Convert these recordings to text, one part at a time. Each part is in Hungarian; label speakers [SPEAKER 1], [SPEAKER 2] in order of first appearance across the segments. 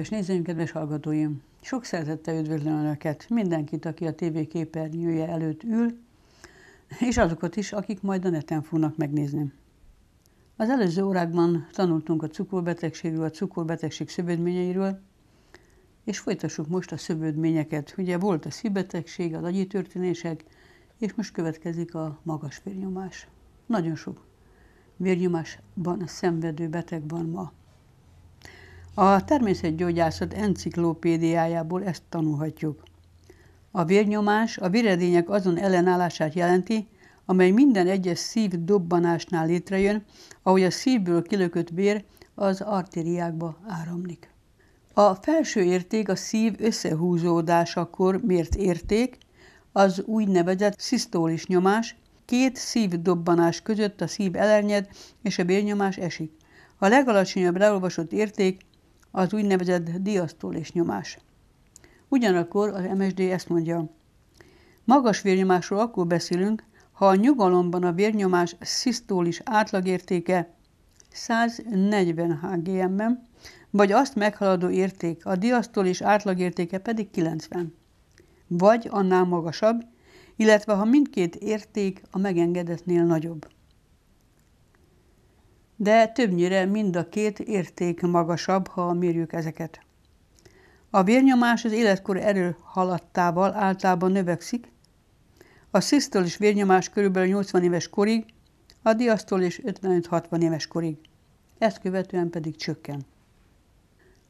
[SPEAKER 1] Kedves nézőim, kedves hallgatóim! Sok szeretettel üdvözlöm Önöket, mindenkit, aki a TV képernyője előtt ül, és azokat is, akik majd a neten fognak megnézni. Az előző órákban tanultunk a cukorbetegségről, a cukorbetegség szövődményeiről, és folytassuk most a szövődményeket. Ugye volt a szívbetegség, az agyi történések, és most következik a magas vérnyomás. Nagyon sok vérnyomásban szenvedő beteg van ma a természetgyógyászat enciklopédiájából ezt tanulhatjuk. A vérnyomás a véredények azon ellenállását jelenti, amely minden egyes szív dobbanásnál létrejön, ahogy a szívből kilökött vér az artériákba áramlik. A felső érték a szív összehúzódásakor mért érték, az úgynevezett szisztólis nyomás, két szívdobbanás között a szív elernyed és a vérnyomás esik. A legalacsonyabb leolvasott érték az úgynevezett és nyomás. Ugyanakkor az MSD ezt mondja, magas vérnyomásról akkor beszélünk, ha a nyugalomban a vérnyomás szisztólis átlagértéke 140 HGM-ben, vagy azt meghaladó érték, a diasztolis átlagértéke pedig 90, vagy annál magasabb, illetve ha mindkét érték a megengedettnél nagyobb de többnyire mind a két érték magasabb, ha mérjük ezeket. A vérnyomás az életkor erő haladtával általában növekszik, a szisztolis vérnyomás kb. 80 éves korig, a diasztolis 55-60 éves korig. Ezt követően pedig csökken.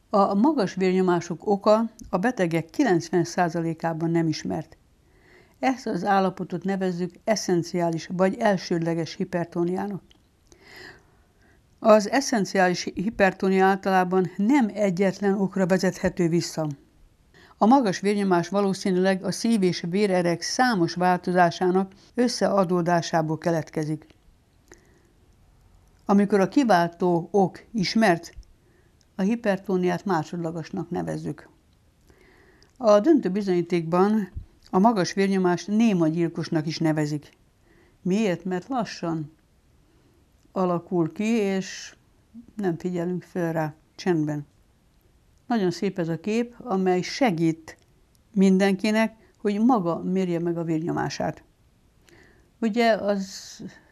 [SPEAKER 1] A magas vérnyomások oka a betegek 90%-ában nem ismert. Ezt az állapotot nevezzük eszenciális vagy elsődleges hipertóniának. Az eszenciális hipertónia általában nem egyetlen okra vezethető vissza. A magas vérnyomás valószínűleg a szív- és vérerek számos változásának összeadódásából keletkezik. Amikor a kiváltó ok ismert, a hipertóniát másodlagosnak nevezzük. A döntő bizonyítékban a magas vérnyomást néma gyilkosnak is nevezik. Miért? Mert lassan, alakul ki, és nem figyelünk fel rá csendben. Nagyon szép ez a kép, amely segít mindenkinek, hogy maga mérje meg a vérnyomását. Ugye az,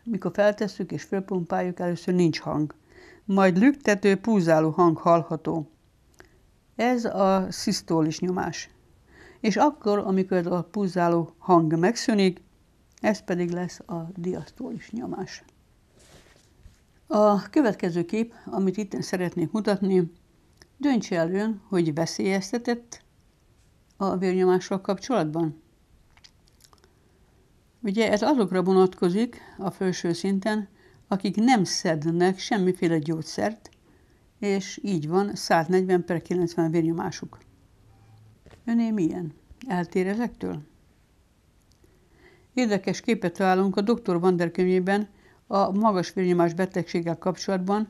[SPEAKER 1] mikor feltesszük és fölpumpáljuk, először nincs hang. Majd lüktető, púzáló hang hallható. Ez a szisztólis nyomás. És akkor, amikor a púzáló hang megszűnik, ez pedig lesz a diasztólis nyomás. A következő kép, amit itt szeretnék mutatni, döntse el ön, hogy veszélyeztetett a vérnyomással kapcsolatban. Ugye ez azokra vonatkozik a felső szinten, akik nem szednek semmiféle gyógyszert, és így van 140 per 90 vérnyomásuk. Öné milyen? Eltér ezektől? Érdekes képet találunk a Dr. Vander könyvében, a magas vérnyomás betegséggel kapcsolatban,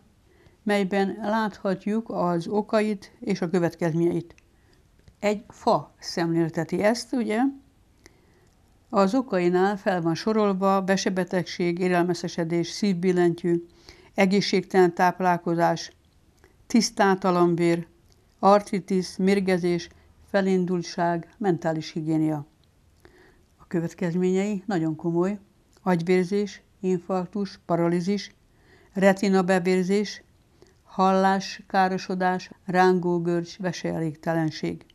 [SPEAKER 1] melyben láthatjuk az okait és a következményeit. Egy fa szemlélteti ezt, ugye? Az okainál fel van sorolva besebetegség, érelmeszesedés, szívbillentyű, egészségtelen táplálkozás, tisztátalan vér, artritis, mérgezés, felindultság, mentális higiénia. A következményei nagyon komoly, agyvérzés, infarktus, paralízis, retinabevérzés, hallás, károsodás, rángógörcs, veseelégtelenség.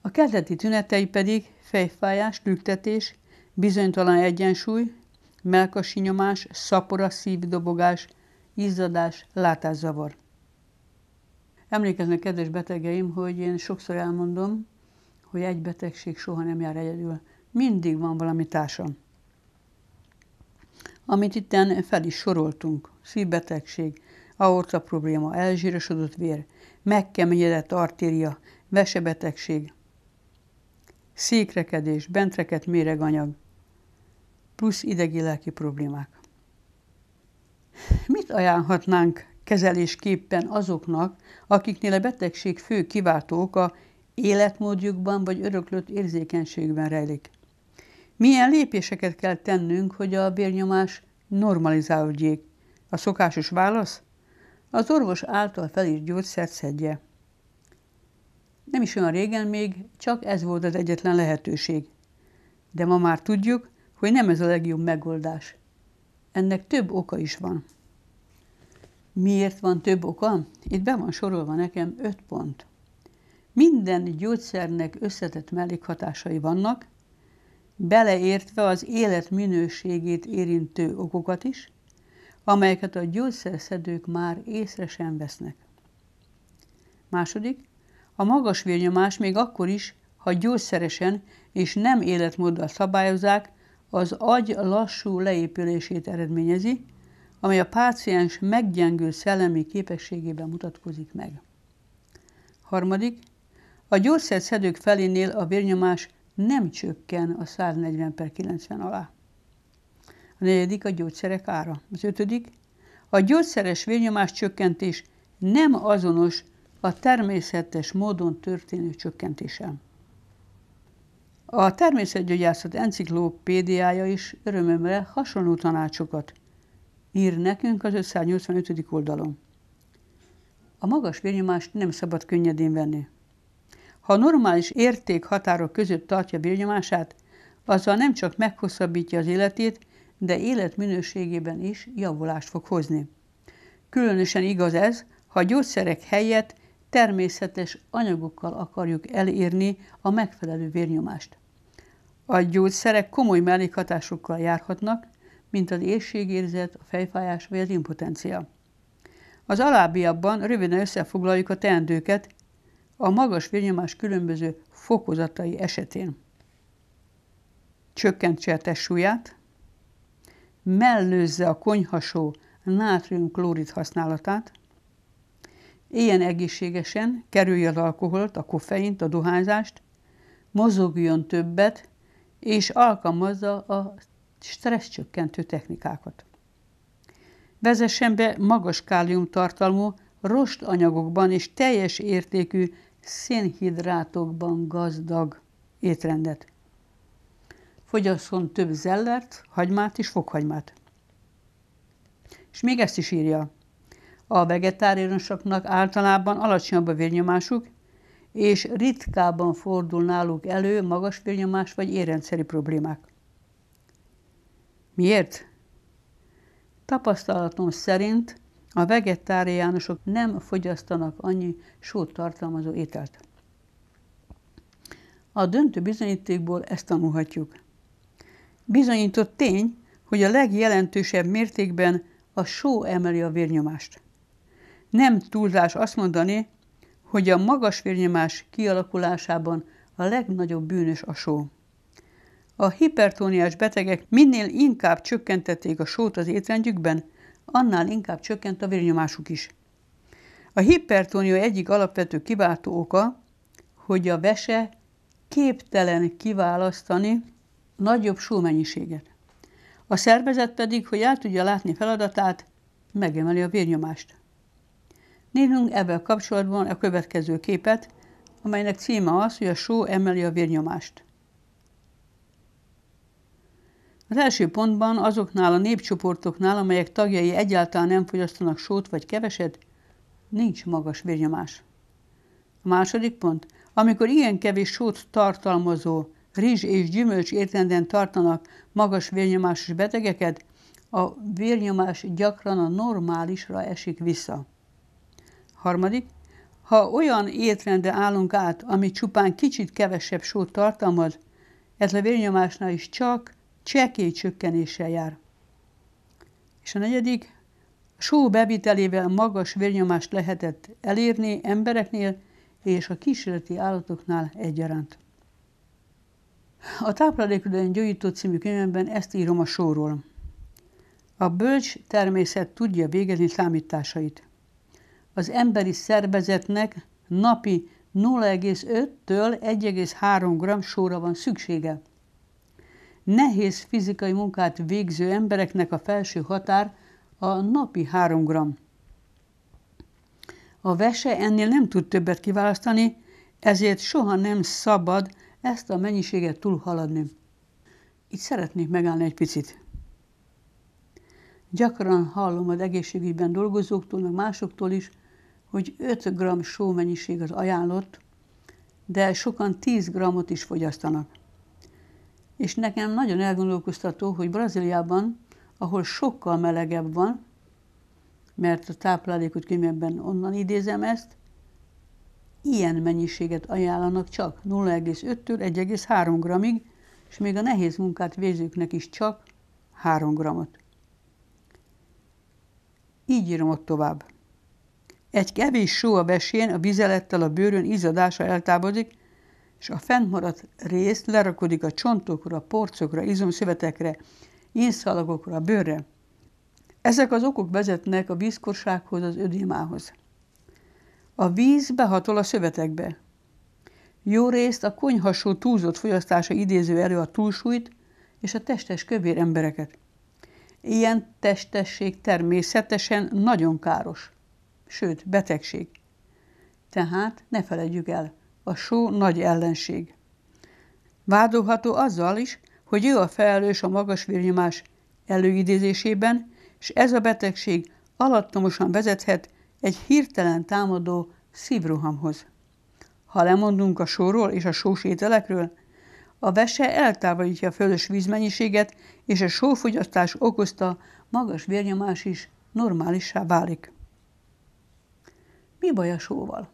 [SPEAKER 1] A kezdeti tünetei pedig fejfájás, lüktetés, bizonytalan egyensúly, melkasi nyomás, szapora szívdobogás, izzadás, látászavar. Emlékeznek, kedves betegeim, hogy én sokszor elmondom, hogy egy betegség soha nem jár egyedül. Mindig van valami társam amit itten fel is soroltunk. Szívbetegség, aorta probléma, elzsírosodott vér, megkeményedett artéria, vesebetegség, székrekedés, bentreket méreganyag, plusz idegi-lelki problémák. Mit ajánlhatnánk kezelésképpen azoknak, akiknél a betegség fő kiváltó oka életmódjukban vagy öröklött érzékenységben rejlik? Milyen lépéseket kell tennünk, hogy a vérnyomás normalizálódjék? A szokásos válasz? Az orvos által felírt gyógyszert szedje. Nem is olyan régen még, csak ez volt az egyetlen lehetőség. De ma már tudjuk, hogy nem ez a legjobb megoldás. Ennek több oka is van. Miért van több oka? Itt be van sorolva nekem öt pont. Minden gyógyszernek összetett mellékhatásai vannak, beleértve az élet minőségét érintő okokat is, amelyeket a gyógyszerszedők már észre sem vesznek. Második, a magas vérnyomás még akkor is, ha gyógyszeresen és nem életmóddal szabályozák, az agy lassú leépülését eredményezi, amely a páciens meggyengő szellemi képességében mutatkozik meg. Harmadik, a gyógyszerszedők felénél a vérnyomás nem csökken a 140 per 90 alá. A negyedik a gyógyszerek ára. Az ötödik, a gyógyszeres vérnyomás csökkentés nem azonos a természetes módon történő csökkentéssel. A természetgyógyászat enciklopédiája is örömömre hasonló tanácsokat ír nekünk az 585. oldalon. A magas vérnyomást nem szabad könnyedén venni. Ha a normális határok között tartja vérnyomását, azzal nem csak meghosszabbítja az életét, de életminőségében is javulást fog hozni. Különösen igaz ez, ha a gyógyszerek helyett természetes anyagokkal akarjuk elérni a megfelelő vérnyomást. A gyógyszerek komoly mellékhatásokkal járhatnak, mint az érzet, a fejfájás vagy az impotencia. Az alábbiakban röviden összefoglaljuk a teendőket, a magas vérnyomás különböző fokozatai esetén. Csökkentse a testsúlyát, mellőzze a konyhasó nátriumklorid használatát, éljen egészségesen, kerülje az alkoholt, a koffeint, a dohányzást, mozogjon többet, és alkalmazza a stresszcsökkentő technikákat. Vezessen be magas kálium tartalmú rost anyagokban és teljes értékű szénhidrátokban gazdag étrendet. Fogyasszon több zellert, hagymát és fokhagymát. És még ezt is írja. A vegetáriánusoknak általában alacsonyabb a vérnyomásuk, és ritkábban fordul náluk elő magas vérnyomás vagy érrendszeri problémák. Miért? Tapasztalatom szerint a vegetáriánusok nem fogyasztanak annyi sót tartalmazó ételt. A döntő bizonyítékból ezt tanulhatjuk. Bizonyított tény, hogy a legjelentősebb mértékben a só emeli a vérnyomást. Nem túlzás azt mondani, hogy a magas vérnyomás kialakulásában a legnagyobb bűnös a só. A hipertóniás betegek minél inkább csökkentették a sót az étrendjükben, annál inkább csökkent a vérnyomásuk is. A hipertónia egyik alapvető kiváltó oka, hogy a vese képtelen kiválasztani nagyobb súlymennyiséget. A szervezet pedig, hogy el tudja látni feladatát, megemeli a vérnyomást. Nézzünk ebben kapcsolatban a következő képet, amelynek címe az, hogy a só emeli a vérnyomást. Az első pontban azoknál a népcsoportoknál, amelyek tagjai egyáltalán nem fogyasztanak sót vagy keveset, nincs magas vérnyomás. A második pont, amikor ilyen kevés sót tartalmazó rizs és gyümölcs értenden tartanak magas vérnyomásos betegeket, a vérnyomás gyakran a normálisra esik vissza. Harmadik, ha olyan étrendre állunk át, ami csupán kicsit kevesebb sót tartalmaz, ez a vérnyomásnál is csak csekély csökkenéssel jár. És a negyedik, só bevitelével magas vérnyomást lehetett elérni embereknél és a kísérleti állatoknál egyaránt. A tápláléküden gyógyító című könyvemben ezt írom a sóról. A bölcs természet tudja végezni számításait. Az emberi szervezetnek napi 0,5-től 1,3 g sóra van szüksége – nehéz fizikai munkát végző embereknek a felső határ a napi 3 g. A vese ennél nem tud többet kiválasztani, ezért soha nem szabad ezt a mennyiséget túlhaladni. Itt szeretnék megállni egy picit. Gyakran hallom az egészségügyben dolgozóktól, meg másoktól is, hogy 5 g só mennyiség az ajánlott, de sokan 10 g-ot is fogyasztanak. És nekem nagyon elgondolkoztató, hogy Brazíliában, ahol sokkal melegebb van, mert a táplálékot könyvben onnan idézem ezt, ilyen mennyiséget ajánlanak csak 0,5-től 1,3 grammig, és még a nehéz munkát végzőknek is csak 3 grammot. Így írom ott tovább. Egy kevés só a besén, a vizelettel a bőrön izadása eltávozik, és a fennmaradt rész lerakodik a csontokra, porcokra, izomszövetekre, ínszalagokra, bőrre. Ezek az okok vezetnek a vízkorsághoz, az ödémához. A víz behatol a szövetekbe. Jó részt a konyhasó túlzott fogyasztása idéző erő a túlsúlyt és a testes kövér embereket. Ilyen testesség természetesen nagyon káros, sőt betegség. Tehát ne feledjük el – a só nagy ellenség. Vádolható azzal is, hogy ő a felelős a magas vérnyomás előidézésében, és ez a betegség alattomosan vezethet egy hirtelen támadó szívrohamhoz. Ha lemondunk a sóról és a sós ételekről, a vese eltávolítja a fölös vízmennyiséget, és a sófogyasztás okozta magas vérnyomás is normálissá válik. Mi baj a sóval?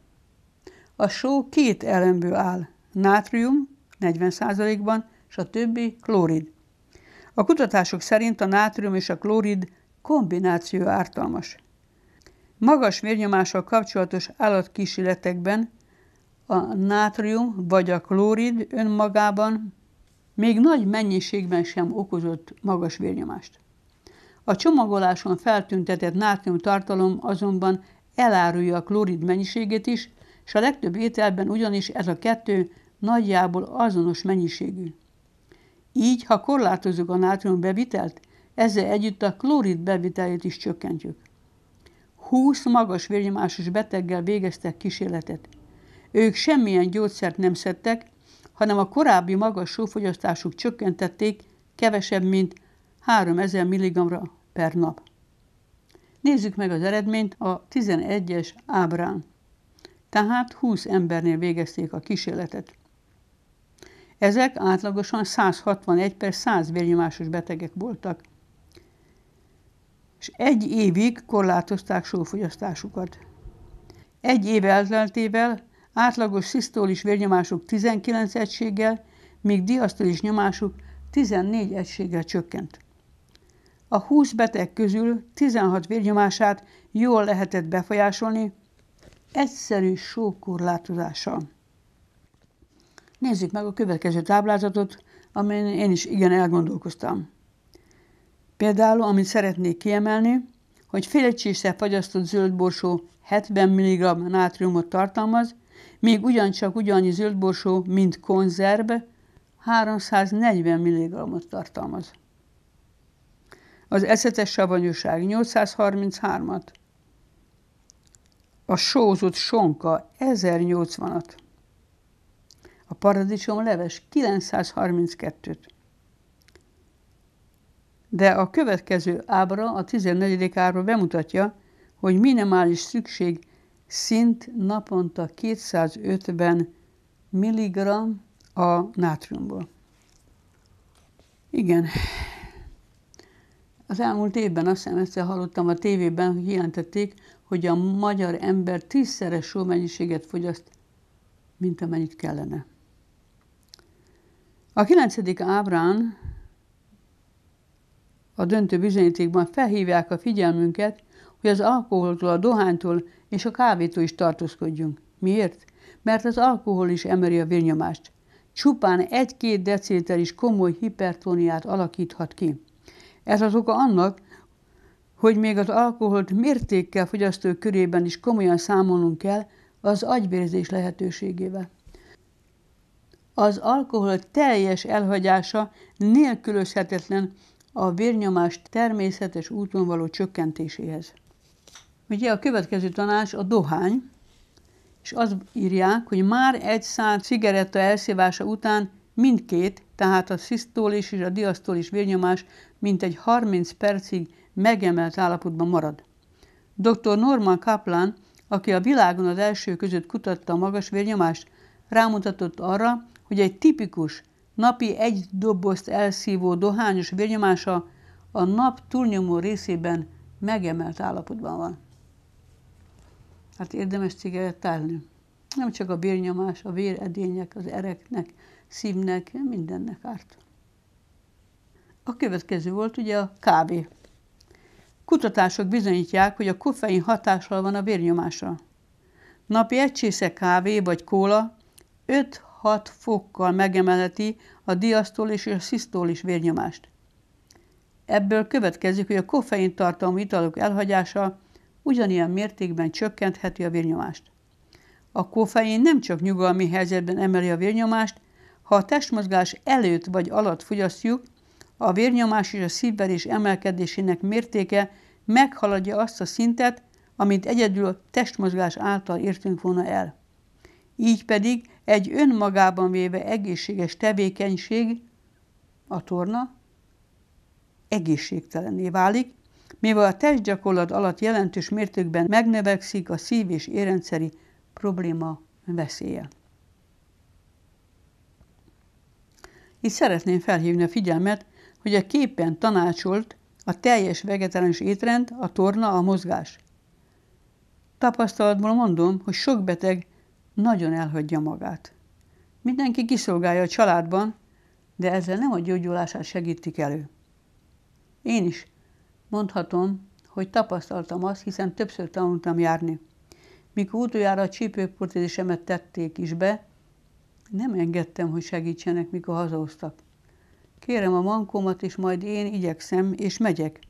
[SPEAKER 1] A só két elemből áll, nátrium 40%-ban, és a többi klorid. A kutatások szerint a nátrium és a klorid kombináció ártalmas. Magas vérnyomással kapcsolatos állatkísérletekben a nátrium vagy a klorid önmagában még nagy mennyiségben sem okozott magas vérnyomást. A csomagoláson feltüntetett nátrium tartalom azonban elárulja a klorid mennyiségét is, és a legtöbb ételben ugyanis ez a kettő nagyjából azonos mennyiségű. Így, ha korlátozunk a nátrium bevitelt, ezzel együtt a klorid bevitelét is csökkentjük. 20 magas vérnyomásos beteggel végeztek kísérletet. Ők semmilyen gyógyszert nem szedtek, hanem a korábbi magas sófogyasztásuk csökkentették kevesebb, mint 3000 mg per nap. Nézzük meg az eredményt a 11-es ábrán tehát 20 embernél végezték a kísérletet. Ezek átlagosan 161 per 100 vérnyomásos betegek voltak, és egy évig korlátozták sófogyasztásukat. Egy év elteltével átlagos szisztólis vérnyomásuk 19 egységgel, míg diasztolis nyomásuk 14 egységgel csökkent. A 20 beteg közül 16 vérnyomását jól lehetett befolyásolni, egyszerű sókorlátozása. Nézzük meg a következő táblázatot, amin én is igen elgondolkoztam. Például, amit szeretnék kiemelni, hogy fél egy csísze fagyasztott zöldborsó 70 mg nátriumot tartalmaz, még ugyancsak ugyannyi zöldborsó, mint konzerv, 340 mg-ot tartalmaz. Az eszetes savanyúság 833-at, a sózott sonka 1080-at. A paradicsom leves 932-t. De a következő ábra, a 14. ábra bemutatja, hogy minimális szükség szint naponta 250 mg a nátriumból. Igen, az elmúlt évben azt hiszem egyszer hallottam a tévében, hogy jelentették, hogy a magyar ember tízszeres sómennyiséget fogyaszt, mint amennyit kellene. A kilencedik ábrán a döntő bizonyítékban felhívják a figyelmünket, hogy az alkoholtól, a dohánytól és a kávétól is tartózkodjunk. Miért? Mert az alkohol is emeli a vérnyomást. Csupán egy-két deciliter is komoly hipertóniát alakíthat ki. Ez az oka annak, hogy még az alkoholt mértékkel fogyasztók körében is komolyan számolnunk kell az agyvérzés lehetőségével. Az alkohol teljes elhagyása nélkülözhetetlen a vérnyomás természetes úton való csökkentéséhez. Ugye a következő tanács a dohány, és azt írják, hogy már egy szál cigaretta elszívása után mindkét, tehát a szisztólis és a diasztólis vérnyomás mintegy 30 percig megemelt állapotban marad. Dr. Norman Kaplan, aki a világon az első között kutatta a magas vérnyomást, rámutatott arra, hogy egy tipikus, napi egy dobozt elszívó dohányos vérnyomása a nap túlnyomó részében megemelt állapotban van. Hát érdemes cigarettálni. Nem csak a vérnyomás, a véredények, az ereknek, szívnek, mindennek árt. A következő volt ugye a kávé. Kutatások bizonyítják, hogy a koffein hatással van a vérnyomásra. Napi egy csésze kávé vagy kóla 5-6 fokkal megemeleti a diasztól és a is vérnyomást. Ebből következik, hogy a koffein tartalmú italok elhagyása ugyanilyen mértékben csökkentheti a vérnyomást. A koffein nem csak nyugalmi helyzetben emeli a vérnyomást, ha a testmozgás előtt vagy alatt fogyasztjuk, a vérnyomás és a szívverés emelkedésének mértéke meghaladja azt a szintet, amit egyedül testmozgás által értünk volna el. Így pedig egy önmagában véve egészséges tevékenység, a torna, egészségtelené válik, mivel a testgyakorlat alatt jelentős mértékben megnövekszik a szív- és érrendszeri probléma veszélye. Itt szeretném felhívni a figyelmet hogy a képen tanácsolt a teljes vegetáriánus étrend, a torna, a mozgás. Tapasztalatból mondom, hogy sok beteg nagyon elhagyja magát. Mindenki kiszolgálja a családban, de ezzel nem a gyógyulását segítik elő. Én is mondhatom, hogy tapasztaltam azt, hiszen többször tanultam járni. Mikor utoljára a csípőportézésemet tették is be, nem engedtem, hogy segítsenek, mikor hazahoztak. Kérem a mankómat, és majd én igyekszem, és megyek.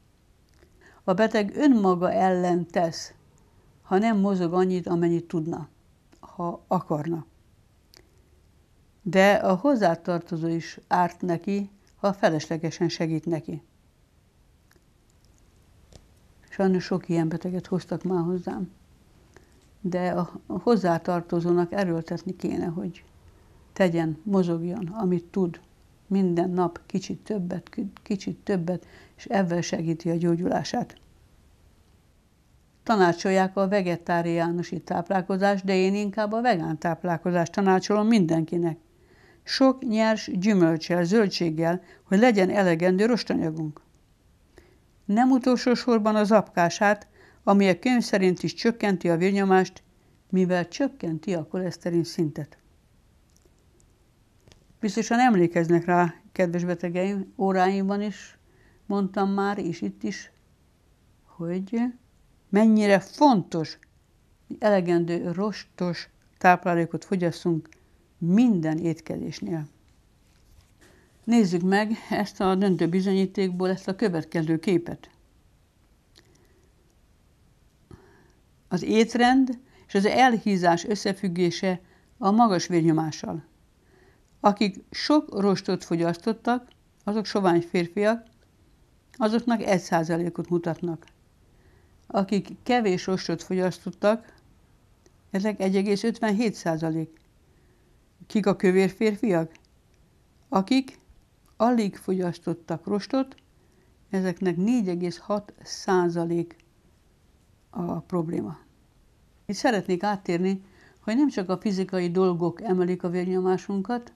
[SPEAKER 1] A beteg önmaga ellen tesz, ha nem mozog annyit, amennyit tudna, ha akarna. De a hozzátartozó is árt neki, ha feleslegesen segít neki. Sajnos sok ilyen beteget hoztak már hozzám. De a hozzátartozónak erőltetni kéne, hogy tegyen, mozogjon, amit tud minden nap kicsit többet, kicsit többet, és ebben segíti a gyógyulását. Tanácsolják a vegetáriánusi táplálkozást, de én inkább a vegán táplálkozást tanácsolom mindenkinek. Sok nyers gyümölcsel, zöldséggel, hogy legyen elegendő rostanyagunk. Nem utolsó sorban az apkását, ami a könyv szerint is csökkenti a vérnyomást, mivel csökkenti a koleszterin szintet. Biztosan emlékeznek rá, kedves betegeim, óráimban is mondtam már, és itt is, hogy mennyire fontos, elegendő rostos táplálékot fogyasszunk minden étkezésnél. Nézzük meg ezt a döntő bizonyítékból ezt a következő képet. Az étrend és az elhízás összefüggése a magas vérnyomással. Akik sok rostot fogyasztottak, azok sovány férfiak, azoknak egy ot mutatnak. Akik kevés rostot fogyasztottak, ezek 1,57%. Kik a kövér férfiak? Akik alig fogyasztottak rostot, ezeknek 4,6 százalék a probléma. Itt szeretnék áttérni, hogy nem csak a fizikai dolgok emelik a vérnyomásunkat,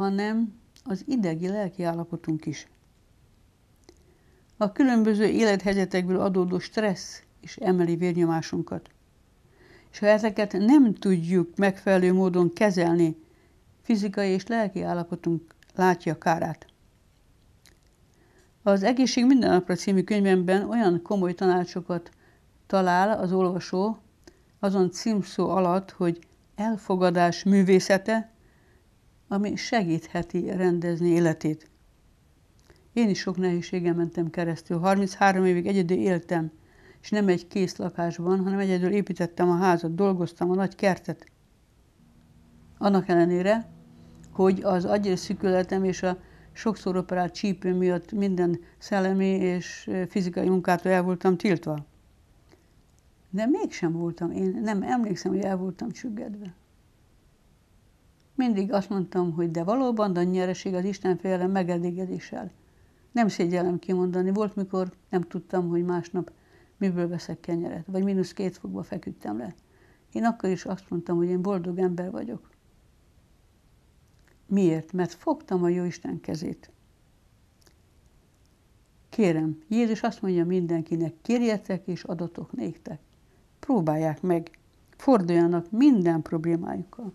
[SPEAKER 1] hanem az idegi lelki állapotunk is. A különböző élethelyzetekből adódó stressz is emeli vérnyomásunkat. És ha ezeket nem tudjuk megfelelő módon kezelni, fizikai és lelki állapotunk látja kárát. Az Egészség mindennapra című könyvemben olyan komoly tanácsokat talál az olvasó azon címszó alatt, hogy elfogadás művészete, ami segítheti rendezni életét. Én is sok nehézségen mentem keresztül. 33 évig egyedül éltem, és nem egy kész lakásban, hanem egyedül építettem a házat, dolgoztam a nagy kertet. Annak ellenére, hogy az agyérszükületem és a sokszor operált csípő miatt minden szellemi és fizikai munkától el voltam tiltva. De mégsem voltam, én nem emlékszem, hogy el voltam csüggedve. Mindig azt mondtam, hogy de valóban a nyereség az Isten félelem megelégedéssel. Nem szégyellem kimondani, volt, mikor nem tudtam, hogy másnap miből veszek kenyeret, vagy mínusz két fokba feküdtem le. Én akkor is azt mondtam, hogy én boldog ember vagyok. Miért? Mert fogtam a jó Isten kezét. Kérem, Jézus azt mondja mindenkinek, kérjetek és adatok néktek. Próbálják meg, forduljanak minden problémájukkal.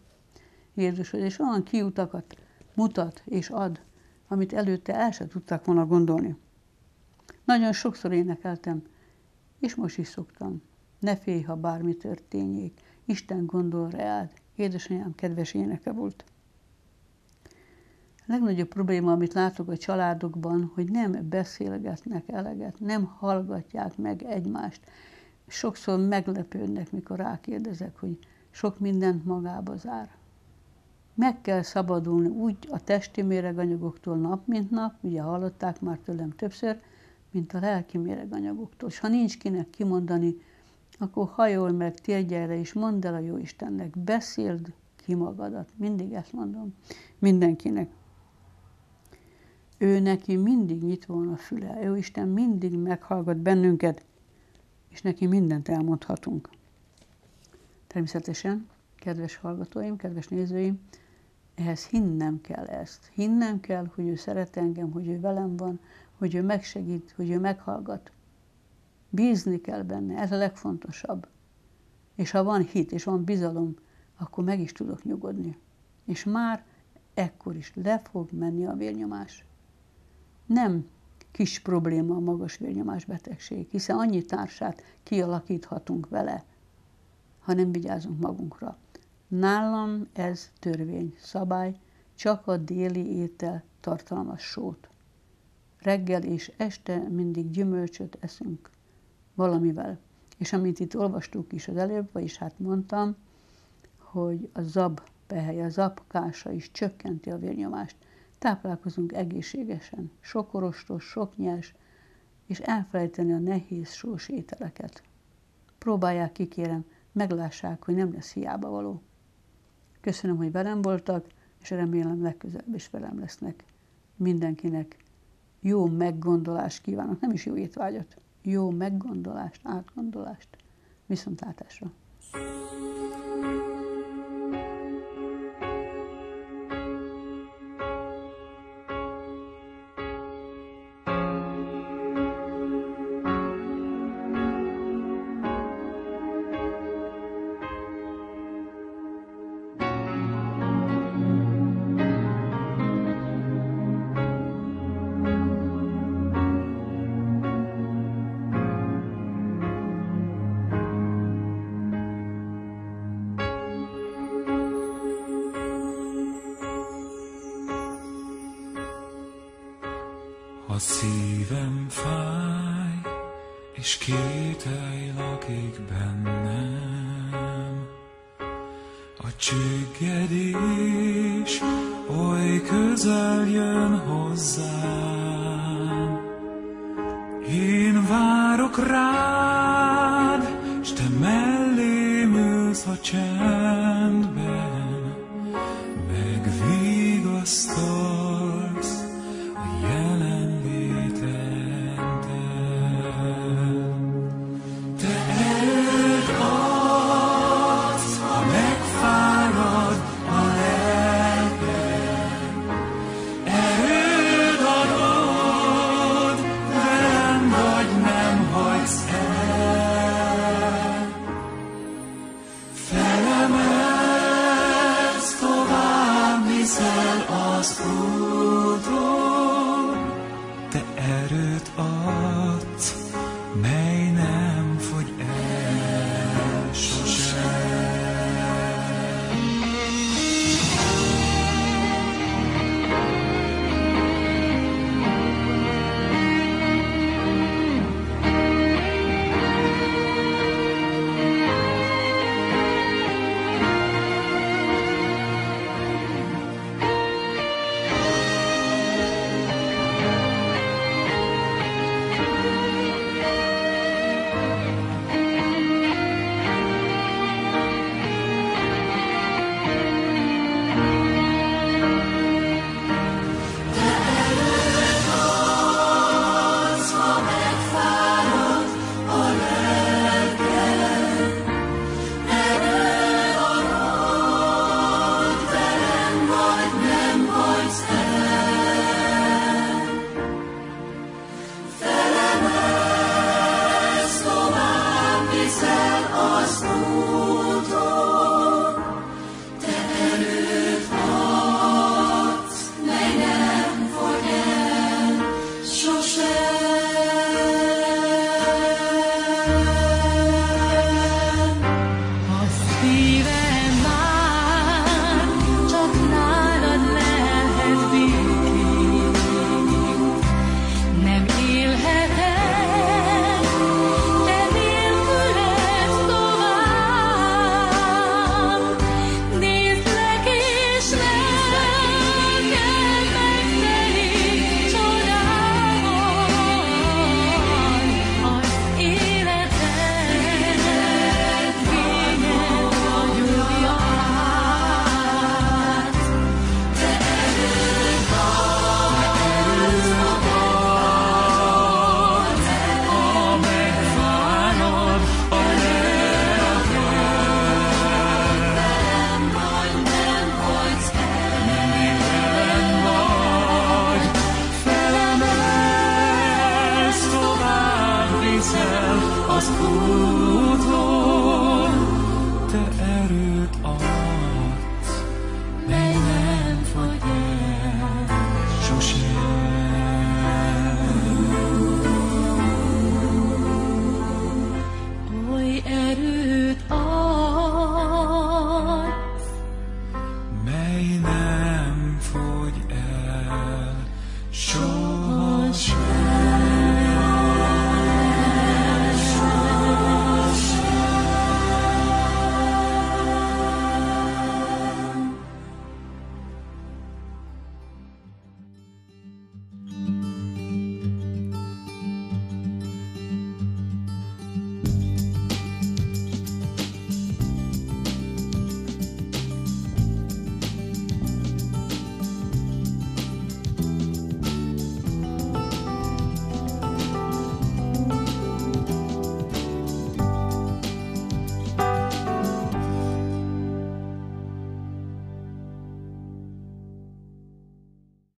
[SPEAKER 1] Jézushoz, és olyan kiutakat mutat és ad, amit előtte el se tudtak volna gondolni. Nagyon sokszor énekeltem, és most is szoktam. Ne félj, ha bármi történjék, Isten gondol rád, Édesanyám kedves éneke volt. A legnagyobb probléma, amit látok a családokban, hogy nem beszélgetnek eleget, nem hallgatják meg egymást. Sokszor meglepődnek, mikor rákérdezek, hogy sok mindent magába zár. Meg kell szabadulni úgy a testi méreganyagoktól nap, mint nap, ugye hallották már tőlem többször, mint a lelki méreganyagoktól. És ha nincs kinek kimondani, akkor hajol meg, térj erre, és mondd el a jó Istennek, beszéld ki magadat. Mindig ezt mondom mindenkinek. Ő neki mindig nyitva van a füle, ő Isten mindig meghallgat bennünket, és neki mindent elmondhatunk. Természetesen, kedves hallgatóim, kedves nézőim, ehhez hinnem kell ezt. Hinnem kell, hogy ő szeret engem, hogy ő velem van, hogy ő megsegít, hogy ő meghallgat. Bízni kell benne, ez a legfontosabb. És ha van hit, és van bizalom, akkor meg is tudok nyugodni. És már ekkor is le fog menni a vérnyomás. Nem kis probléma a magas vérnyomás betegség, hiszen annyi társát kialakíthatunk vele, ha nem vigyázunk magunkra. Nálam ez törvény, szabály, csak a déli étel tartalmaz sót. Reggel és este mindig gyümölcsöt eszünk valamivel. És amit itt olvastuk is az előbb, vagyis hát mondtam, hogy a zab pehely, a zapkása is csökkenti a vérnyomást. Táplálkozunk egészségesen, sok orostos, sok nyers, és elfelejteni a nehéz sós ételeket. Próbálják ki, kérem, meglássák, hogy nem lesz hiába való. Köszönöm, hogy velem voltak, és remélem legközelebb is velem lesznek. Mindenkinek jó meggondolást kívánok, nem is jó étvágyat, jó meggondolást, átgondolást. Viszontlátásra! thank you
[SPEAKER 2] Létezik bennem a csüggedés, oly közel jön hozzám. Én várok rá, with all